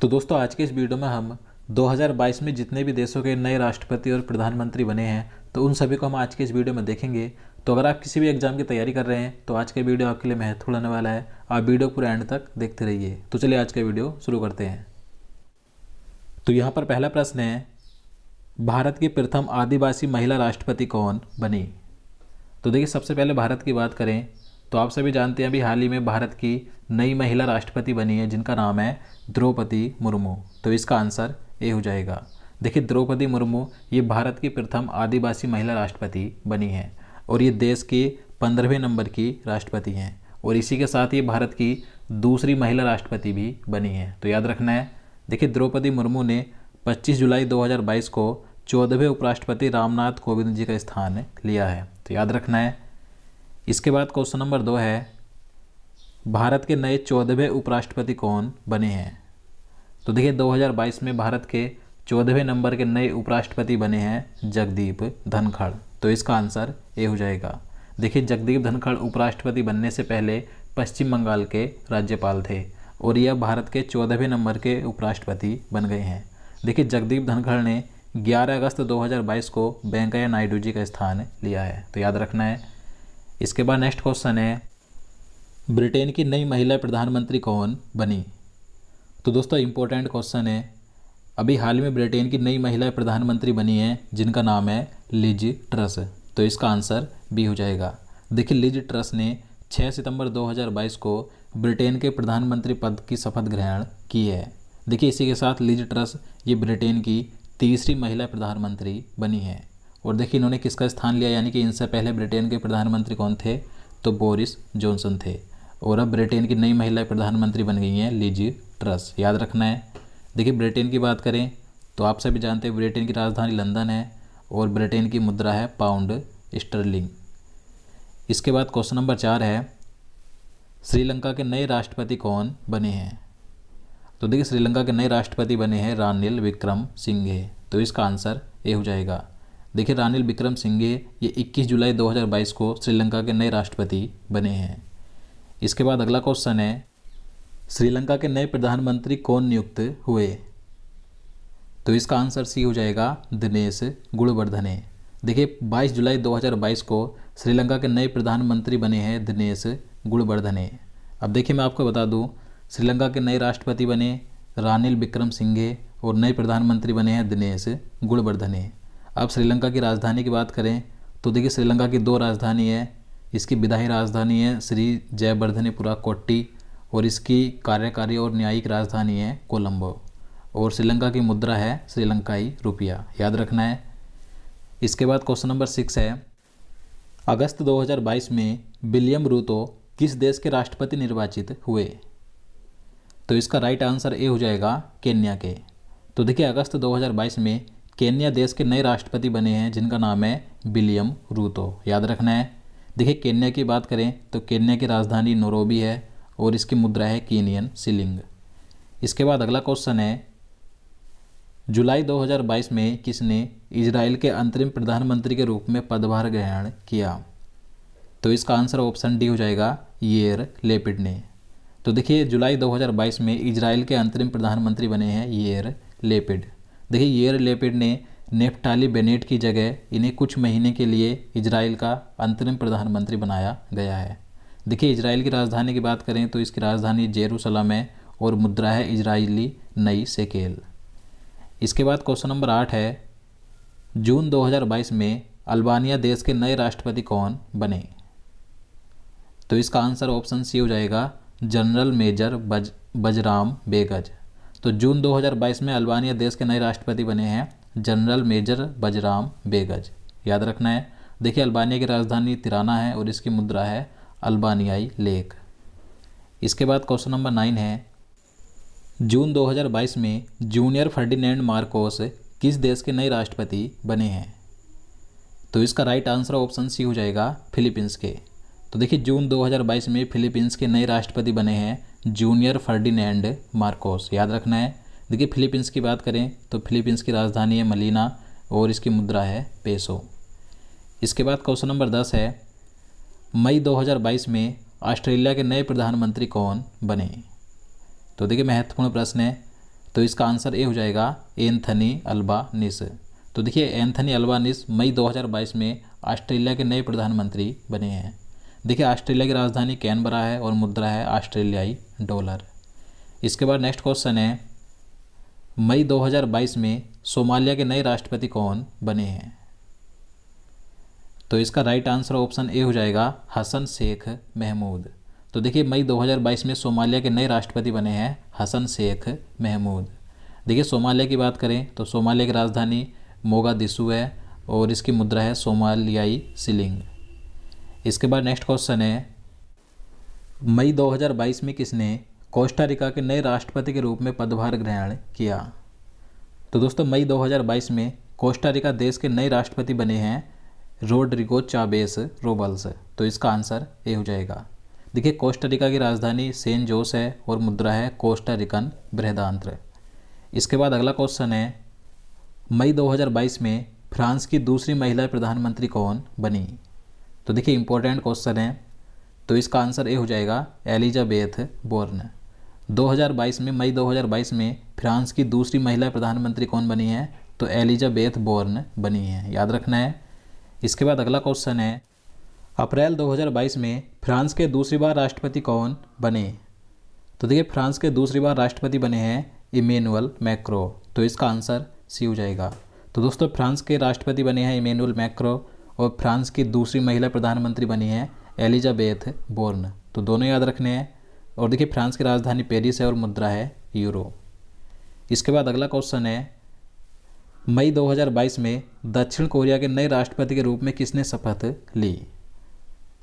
तो दोस्तों आज के इस वीडियो में हम 2022 में जितने भी देशों के नए राष्ट्रपति और प्रधानमंत्री बने हैं तो उन सभी को हम आज के इस वीडियो में देखेंगे तो अगर आप किसी भी एग्जाम की तैयारी कर रहे हैं तो आज का वीडियो आपके लिए महत्वपूर्ण होने वाला है आप वीडियो पूरा एंड तक देखते रहिए तो चलिए आज का वीडियो शुरू करते हैं तो यहाँ पर पहला प्रश्न है भारत की प्रथम आदिवासी महिला राष्ट्रपति कौन बनी तो देखिए सबसे पहले भारत की बात करें तो आप सभी जानते हैं अभी हाल ही में भारत की नई महिला राष्ट्रपति बनी है जिनका नाम है द्रौपदी मुर्मू तो इसका आंसर ए हो जाएगा देखिए द्रौपदी मुर्मू ये भारत की प्रथम आदिवासी महिला राष्ट्रपति बनी है और ये देश की पंद्रहवें नंबर की राष्ट्रपति हैं और इसी के साथ ये भारत की दूसरी महिला राष्ट्रपति भी बनी है तो याद रखना है देखिए द्रौपदी मुर्मू ने 25 जुलाई 2022 को चौदहवें उपराष्ट्रपति रामनाथ कोविंद जी का स्थान लिया है तो याद रखना है इसके बाद क्वेश्चन नंबर दो है भारत के नए चौदहवें उपराष्ट्रपति कौन बने हैं तो देखिए 2022 में भारत के चौदहवें नंबर के नए उपराष्ट्रपति बने हैं जगदीप धनखड़ तो इसका आंसर ए हो जाएगा देखिए जगदीप धनखड़ उपराष्ट्रपति बनने से पहले पश्चिम बंगाल के राज्यपाल थे और यह भारत के चौदहवें नंबर के उपराष्ट्रपति बन गए हैं देखिए जगदीप धनखड़ ने 11 अगस्त 2022 को वेंकैया नायडू जी का स्थान लिया है तो याद रखना है इसके बाद नेक्स्ट क्वेश्चन है ब्रिटेन की नई महिला प्रधानमंत्री कौन बनी तो दोस्तों इम्पोर्टेंट क्वेश्चन है अभी हाल में ब्रिटेन की नई महिला प्रधानमंत्री बनी है जिनका नाम है लिज ट्रस तो इसका आंसर बी हो जाएगा देखिए लिज ट्रस ने 6 सितंबर 2022 को ब्रिटेन के प्रधानमंत्री पद की शपथ ग्रहण की है देखिए इसी के साथ लिज ट्रस ये ब्रिटेन की तीसरी महिला प्रधानमंत्री बनी है और देखिए इन्होंने किसका स्थान लिया यानी कि इनसे पहले ब्रिटेन के प्रधानमंत्री कौन थे तो बोरिस जॉनसन थे और अब ब्रिटेन की नई महिला प्रधानमंत्री बन गई हैं लीजी ट्रस याद रखना है देखिए ब्रिटेन की बात करें तो आप सभी जानते हैं ब्रिटेन की राजधानी लंदन है और ब्रिटेन की मुद्रा है पाउंड स्टर्लिंग इसके बाद क्वेश्चन नंबर चार है श्रीलंका के नए राष्ट्रपति कौन बने हैं तो देखिए श्रीलंका के नए राष्ट्रपति बने हैं रानिल विक्रम सिंघे तो इसका आंसर ए हो जाएगा देखिए रानिल विक्रम सिंघे ये 21 जुलाई 2022 को श्रीलंका के नए राष्ट्रपति बने हैं इसके बाद अगला क्वेश्चन है श्रीलंका के नए प्रधानमंत्री कौन नियुक्त हुए तो इसका आंसर सी हो जाएगा दिनेश गुणवर्धने देखिए 22 जुलाई 2022 को श्रीलंका के नए प्रधानमंत्री बने हैं दिनेश गुणवर्धने अब देखिए मैं आपको बता दूँ श्रीलंका के नए राष्ट्रपति बने रानिल विक्रम सिंघे और नए प्रधानमंत्री बने हैं दिनेश गुणवर्धने अब श्रीलंका की राजधानी की बात करें तो देखिए श्रीलंका की दो राजधानी है इसकी विदाई राजधानी है श्री जयवर्धनीपुरा कोट्टी और इसकी कार्यकारी और न्यायिक राजधानी है कोलंबो और श्रीलंका की मुद्रा है श्रीलंकाई रुपया याद रखना है इसके बाद क्वेश्चन नंबर सिक्स है अगस्त 2022 में विलियम रूतो किस देश के राष्ट्रपति निर्वाचित हुए तो इसका राइट आंसर ए हो जाएगा केन्या के तो देखिए अगस्त 2022 में केन्या देश के नए राष्ट्रपति बने हैं जिनका नाम है विलियम रूतो याद रखना है देखिए केन्या की बात करें तो केन्या की राजधानी नोरोबी है और इसकी मुद्रा है केनियन सिलिंग इसके बाद अगला क्वेश्चन है जुलाई 2022 में किसने इजराइल के अंतरिम प्रधानमंत्री के रूप में पदभार ग्रहण किया तो इसका आंसर ऑप्शन डी हो जाएगा येर लेपिड ने तो देखिए जुलाई 2022 में इजराइल के अंतरिम प्रधानमंत्री बने हैं येर लेपिड देखिए ये लेपिड ने नेफ्टाली बेनेट की जगह इन्हें कुछ महीने के लिए इजराइल का अंतरिम प्रधानमंत्री बनाया गया है देखिए इजराइल की राजधानी की बात करें तो इसकी राजधानी जेरूसलम है और मुद्रा है इजराइली नई सेकेल इसके बाद क्वेश्चन नंबर आठ है जून 2022 में अल्बानिया देश के नए राष्ट्रपति कौन बने तो इसका आंसर ऑप्शन सी हो जाएगा जनरल मेजर बज बजराम बेगज तो जून 2022 में अल्बानिया देश के नए राष्ट्रपति बने हैं जनरल मेजर बजराम बेगज याद रखना है देखिए अल्बानिया की राजधानी तिराना है और इसकी मुद्रा है अल्बानियाई लेक इसके बाद क्वेश्चन नंबर नाइन है जून 2022 में जूनियर फर्डिनेंड मार्कोस किस देश के नए राष्ट्रपति बने हैं तो इसका राइट आंसर ऑप्शन सी हो जाएगा फिलीपींस के तो देखिए जून 2022 में फिलीपींस के नए राष्ट्रपति बने हैं जूनियर फर्डिनेंड मार्कोस याद रखना है देखिए फिलीपींस की बात करें तो फिलीपींस की राजधानी है मलीना और इसकी मुद्रा है पेसो इसके बाद क्वेश्चन नंबर दस है मई 2022 में ऑस्ट्रेलिया के नए प्रधानमंत्री कौन बने तो देखिए महत्वपूर्ण प्रश्न है तो इसका आंसर ए हो जाएगा एंथनी अल्बानिस तो देखिए एंथनी अल्बानिस मई 2022 में ऑस्ट्रेलिया के नए प्रधानमंत्री बने हैं देखिए ऑस्ट्रेलिया की राजधानी कैनबरा है और मुद्रा है ऑस्ट्रेलियाई डॉलर इसके बाद नेक्स्ट क्वेश्चन है मई 2022 में सोमालिया के नए राष्ट्रपति कौन बने हैं तो इसका राइट आंसर ऑप्शन ए हो जाएगा हसन शेख महमूद तो देखिए मई 2022 में सोमालिया के नए राष्ट्रपति बने हैं हसन शेख महमूद देखिए सोमालिया की बात करें तो सोमालिया की राजधानी मोगा दिसू है और इसकी मुद्रा है सोमालियाई सिलिंग इसके बाद नेक्स्ट क्वेश्चन है मई 2022 में किसने कोस्टारिका के नए राष्ट्रपति के रूप में पदभार ग्रहण किया तो दोस्तों मई 2022 में कोस्टारिका देश के नए राष्ट्रपति बने हैं रोड्रिगो चाबेस रोबल्स तो इसका आंसर ए हो जाएगा देखिए कोस्टारिका की राजधानी सेंट जोस है और मुद्रा है कोस्टारिकन बृहदांत्र इसके बाद अगला क्वेश्चन है मई 2022 में फ्रांस की दूसरी महिला प्रधानमंत्री कौन बनी तो देखिए इंपॉर्टेंट क्वेश्चन है तो इसका आंसर ए हो जाएगा एलिजाबेथ बोर्न 2022 में मई 2022 में फ्रांस की दूसरी महिला प्रधानमंत्री कौन बनी है तो एलिजाबेथ बोर्न बनी है याद रखना है इसके बाद अगला क्वेश्चन है अप्रैल 2022 में फ्रांस के दूसरी बार राष्ट्रपति कौन बने तो देखिए फ्रांस के दूसरी बार राष्ट्रपति बने हैं इमेनुअल मैक्रो तो इसका आंसर सी हो जाएगा तो दोस्तों फ्रांस के राष्ट्रपति बने हैं इमेनुअल मैक्रो और फ्रांस की दूसरी महिला प्रधानमंत्री बनी है एलिजाबेथ बोर्न तो दोनों याद रखने हैं और देखिए फ्रांस की राजधानी पेरिस है और मुद्रा है यूरो इसके बाद अगला क्वेश्चन है मई 2022 में दक्षिण कोरिया के नए राष्ट्रपति के रूप में किसने शपथ ली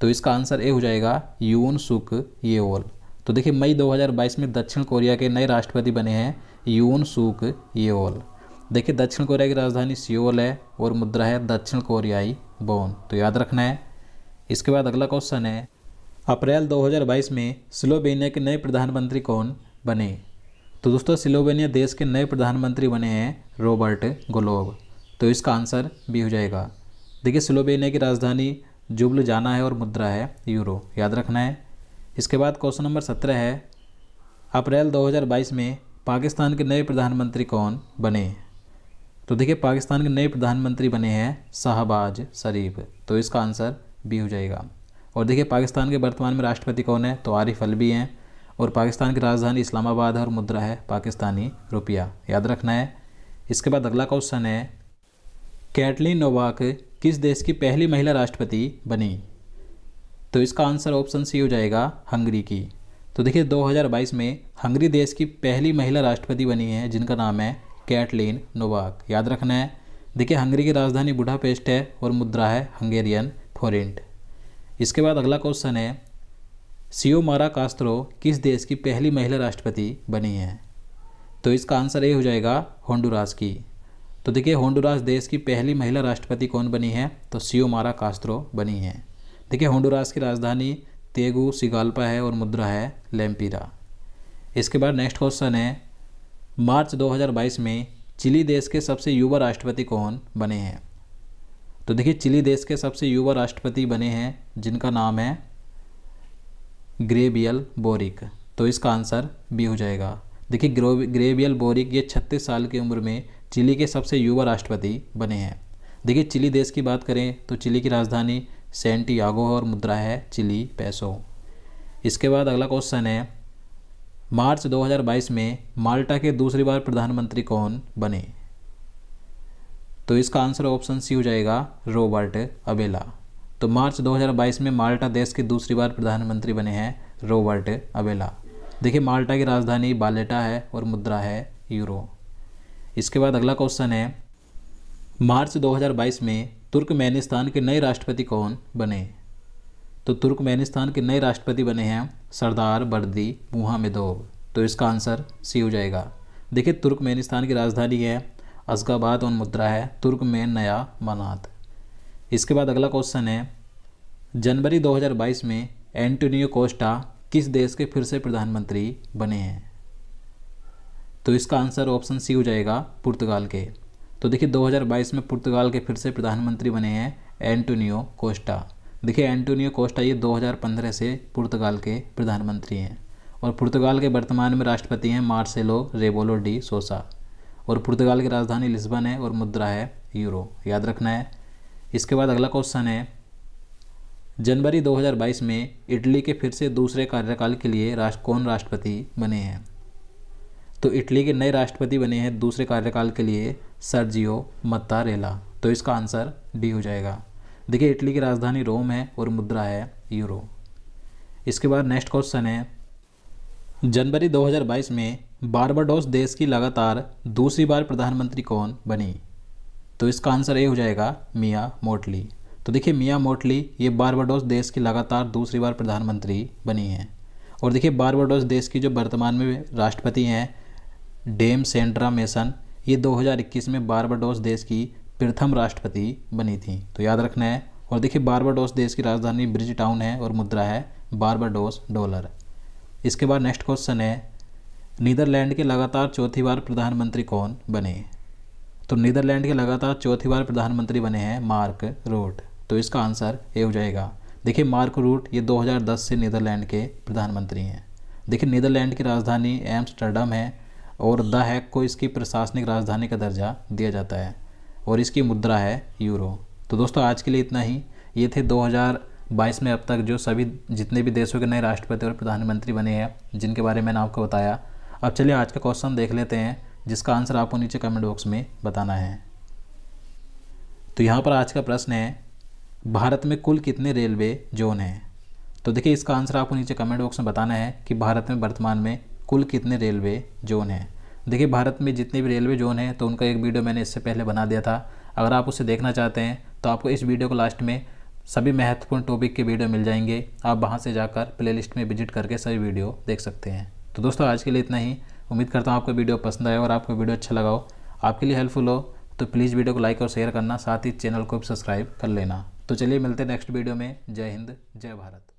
तो इसका आंसर ए हो जाएगा यून सुक येओल तो देखिए मई 2022 में दक्षिण कोरिया के नए राष्ट्रपति बने हैं यून सुक येओल देखिए दक्षिण कोरिया की राजधानी सियोल है और मुद्रा है दक्षिण कोरियाई बोन तो याद रखना है इसके बाद अगला क्वेश्चन है अप्रैल 2022 में स्लोवेनिया के नए प्रधानमंत्री कौन बने तो दोस्तों स्लोवेनिया देश के नए प्रधानमंत्री बने हैं रॉबर्ट गोलोब तो इसका आंसर बी हो जाएगा देखिए स्लोवेनिया की राजधानी जुबल जाना है और मुद्रा है यूरो याद रखना है इसके बाद क्वेश्चन नंबर सत्रह है अप्रैल 2022 में पाकिस्तान के नए प्रधानमंत्री कौन बने तो देखिए पाकिस्तान के नए प्रधानमंत्री बने हैं शाहबाज शरीफ तो इसका आंसर बी हो जाएगा और देखिए पाकिस्तान के वर्तमान में राष्ट्रपति कौन है तो आरिफ अलवी हैं और पाकिस्तान की राजधानी इस्लामाबाद है और मुद्रा है पाकिस्तानी रुपया याद रखना है इसके बाद अगला क्वेश्चन है कैटलिन नोवाक किस देश की पहली महिला राष्ट्रपति बनी तो इसका आंसर ऑप्शन सी हो जाएगा हंगरी की तो देखिए 2022 में हंगरी देश की पहली महिला राष्ट्रपति बनी है जिनका नाम है कैटलिन नोवाक याद रखना है देखिए हंगरी की राजधानी बुढ़ापेस्ट है और मुद्रा है हंगेरियन फोरेंट इसके बाद अगला क्वेश्चन है सीओ मारा कास्त्रो किस देश की पहली महिला राष्ट्रपति बनी है तो इसका आंसर ये हो जाएगा होंडुरास की तो देखिए होंडुरास देश की पहली महिला राष्ट्रपति कौन बनी है तो सीओ मारा कास्त्रो बनी है देखिए होंडुरास की राजधानी तेगू सिगाल्पा है और मुद्रा है लेम्पीरा इसके बाद नेक्स्ट क्वेश्चन है मार्च 2022 में चिली देश के सबसे युवा राष्ट्रपति कौन बने हैं तो देखिए चिली देश के सबसे युवा राष्ट्रपति बने हैं जिनका नाम है ग्रेबियल बोरिक तो इसका आंसर बी हो जाएगा देखिए ग्रेबियल बोरिक ये 36 साल की उम्र में चिली के सबसे युवा राष्ट्रपति बने हैं देखिए चिली देश की बात करें तो चिली की राजधानी सेंटियागो और मुद्रा है चिली पैसो इसके बाद अगला क्वेश्चन है मार्च 2022 में माल्टा के दूसरी बार प्रधानमंत्री कौन बने तो इसका आंसर ऑप्शन सी हो जाएगा रोबर्ट अबेला तो मार्च 2022 में माल्टा देश के दूसरी बार प्रधानमंत्री बने हैं रोबर्ट अबेला देखिए माल्टा की राजधानी बालेटा है और मुद्रा है यूरो इसके बाद अगला क्वेश्चन है मार्च 2022 में तुर्कमेनिस्तान के नए राष्ट्रपति कौन बने तो तुर्कमेनिस्तान के नए राष्ट्रपति बने हैं सरदार बर्दी मुहामिदोव तो इसका आंसर सी हो जाएगा देखिए तुर्कमेनिस्तान की राजधानी है असगाबाद और मुद्रा है तुर्क में नया मनात इसके बाद अगला क्वेश्चन है जनवरी 2022 में एंटोनियो कोस्टा किस देश के फिर से प्रधानमंत्री बने हैं तो इसका आंसर ऑप्शन सी हो जाएगा पुर्तगाल के तो देखिए 2022 में पुर्तगाल के फिर से प्रधानमंत्री बने हैं एंटोनियो कोस्टा देखिए एंटोनियो कोस्टा ये 2015 से पुर्तगाल के प्रधानमंत्री हैं और पुर्तगाल के वर्तमान में राष्ट्रपति हैं मार्सेलो रेबोलो डी सोसा और पुर्तगाल की राजधानी लिस्बन है और मुद्रा है यूरो याद रखना है इसके बाद अगला क्वेश्चन है जनवरी 2022 में इटली के फिर से दूसरे कार्यकाल के लिए राष्ट्र कौन राष्ट्रपति बने हैं तो इटली के नए राष्ट्रपति बने हैं दूसरे कार्यकाल के लिए सर्जियो मत्तारेला तो इसका आंसर डी हो जाएगा देखिए इटली की राजधानी रोम है और मुद्रा है यूरो इसके बाद नेक्स्ट क्वेश्चन है जनवरी 2022 में बारबाडोस देश की लगातार दूसरी बार प्रधानमंत्री कौन बनी तो इसका आंसर ये हो जाएगा मिया मोटली तो देखिए मिया मोटली ये बारबाडोस देश की लगातार दूसरी बार प्रधानमंत्री बनी हैं और देखिए बारबाडोस देश की जो वर्तमान में राष्ट्रपति हैं डेम सेंड्रा मेसन ये 2021 में बारबाडोस देश की प्रथम राष्ट्रपति बनी थी तो याद रखना है और देखिए बारबाडोस देश की राजधानी ब्रिज टाउन है और मुद्रा है बारबाडोस डॉलर इसके बाद नेक्स्ट क्वेश्चन है नीदरलैंड के लगातार चौथी बार प्रधानमंत्री कौन बने तो नीदरलैंड के लगातार चौथी बार प्रधानमंत्री बने हैं मार्क रूट तो इसका आंसर ए हो जाएगा देखिए मार्क रूट ये 2010 से नीदरलैंड के प्रधानमंत्री हैं देखिए नीदरलैंड की राजधानी एम्स्टर्डम है और द हैक को इसकी प्रशासनिक राजधानी का दर्जा दिया जाता है और इसकी मुद्रा है यूरो तो दोस्तों आज के लिए इतना ही ये थे 2022 में अब तक जो सभी जितने भी देशों के नए राष्ट्रपति और प्रधानमंत्री बने हैं जिनके बारे में मैंने आपको बताया अब चलिए आज का क्वेश्चन देख लेते हैं जिसका आंसर आपको नीचे कमेंट बॉक्स में बताना है तो यहाँ पर आज का प्रश्न है भारत में कुल कितने रेलवे जोन हैं तो देखिए इसका आंसर आपको नीचे कमेंट बॉक्स में बताना है कि भारत में वर्तमान में कुल कितने रेलवे जोन हैं देखिए भारत में जितने भी रेलवे जोन हैं तो उनका एक वीडियो मैंने इससे पहले बना दिया था अगर आप उसे देखना चाहते हैं तो आपको इस वीडियो को लास्ट में सभी महत्वपूर्ण टॉपिक के वीडियो मिल जाएंगे आप वहाँ से जाकर प्लेलिस्ट में विजिट करके सभी वीडियो देख सकते हैं तो दोस्तों आज के लिए इतना ही उम्मीद करता हूँ आपको वीडियो पसंद आए और आपको वीडियो अच्छा लगाओ आपके लिए हेल्पफुल हो तो प्लीज़ वीडियो को लाइक और शेयर करना साथ ही चैनल को भी सब्सक्राइब कर लेना तो चलिए मिलते हैं नेक्स्ट वीडियो में जय हिंद जय भारत